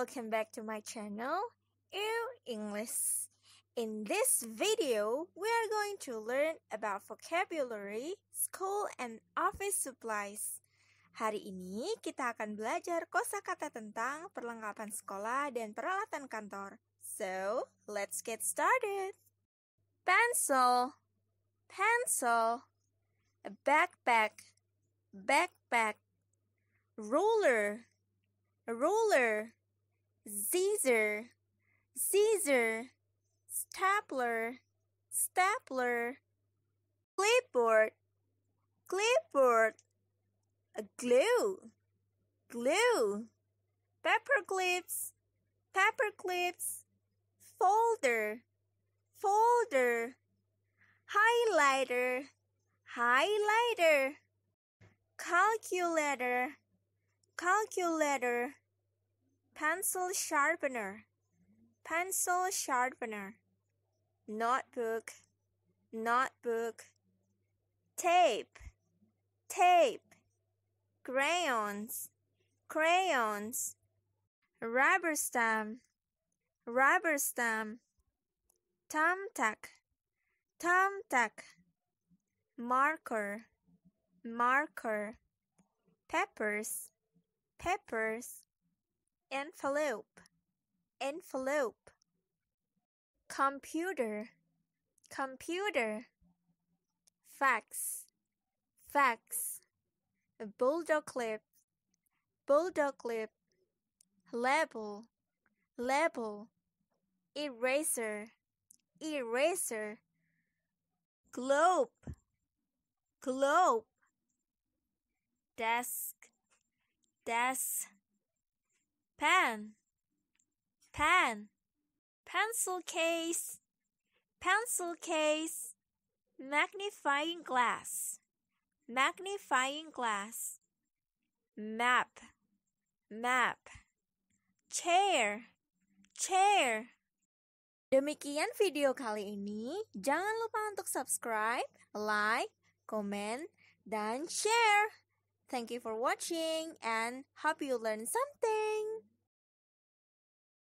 Welcome back to my channel, Ew English. In this video, we are going to learn about vocabulary, school, and office supplies. Hari ini kita akan belajar kosakata tentang perlengkapan sekolah dan peralatan kantor. So, let's get started. Pencil, pencil, a backpack, backpack, ruler, a ruler Caesar, Caesar, stapler, stapler, clipboard, clipboard, glue, glue, Pepper clips, Pepper clips, folder, folder, highlighter, highlighter, calculator, calculator pencil sharpener, pencil sharpener, notebook, notebook, tape, tape, crayons, crayons, rubber stamp, rubber stamp, thumbtack, thumbtack, marker, marker, peppers, peppers envelope, envelope. Computer, computer. Fax, fax. Bulldog clip, bulldog clip. Label, label. Eraser, eraser. Globe, globe. Desk, desk pen, pen, pencil case, pencil case, magnifying glass, magnifying glass, map, map, chair, chair. Demikian video kali ini. Jangan lupa untuk subscribe, like, comment, dan share. Thank you for watching and hope you learn something.